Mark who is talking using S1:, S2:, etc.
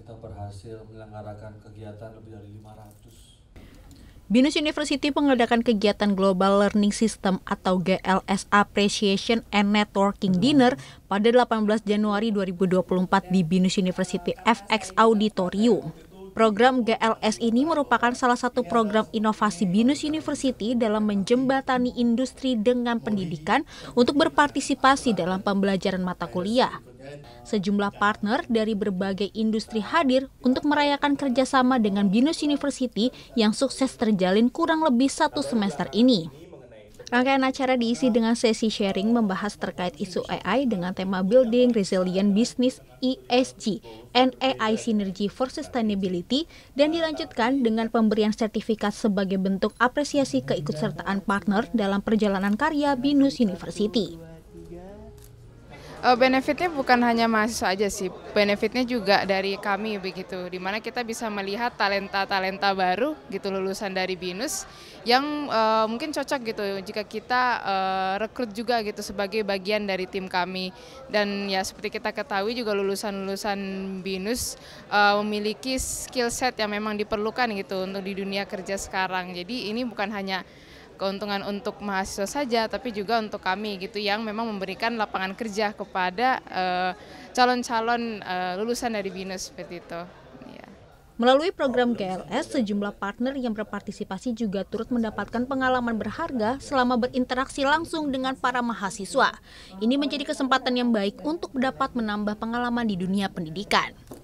S1: kita berhasil menyelenggarakan kegiatan lebih dari 500. Binus University mengadakan kegiatan Global Learning System atau GLS Appreciation and Networking hmm. Dinner pada 18 Januari 2024 di Binus University FX Auditorium. Program GLS ini merupakan salah satu program inovasi Binus University dalam menjembatani industri dengan pendidikan untuk berpartisipasi dalam pembelajaran mata kuliah. Sejumlah partner dari berbagai industri hadir untuk merayakan kerjasama dengan Binus University yang sukses terjalin kurang lebih satu semester ini. Rangkaian acara diisi dengan sesi sharing membahas terkait isu AI dengan tema Building Resilient Business ESG and AI Synergy for Sustainability dan dilanjutkan dengan pemberian sertifikat sebagai bentuk apresiasi keikutsertaan partner dalam perjalanan karya BINUS University.
S2: Eh, benefitnya bukan hanya mahasiswa aja sih, benefitnya juga dari kami begitu, dimana kita bisa melihat talenta-talenta baru gitu lulusan dari BINUS yang uh, mungkin cocok gitu jika kita uh, rekrut juga gitu sebagai bagian dari tim kami. Dan ya seperti kita ketahui juga lulusan-lulusan BINUS uh, memiliki skill set yang memang diperlukan gitu untuk di dunia kerja sekarang. Jadi ini bukan hanya keuntungan untuk mahasiswa saja, tapi juga untuk kami gitu yang memang memberikan lapangan kerja kepada eh, calon-calon uh, uh, lulusan dari BINUS seperti itu. Ya.
S1: Melalui program GLS, sejumlah partner yang berpartisipasi juga turut mendapatkan pengalaman berharga selama berinteraksi langsung dengan para mahasiswa. Ini menjadi kesempatan yang baik untuk dapat menambah pengalaman di dunia pendidikan.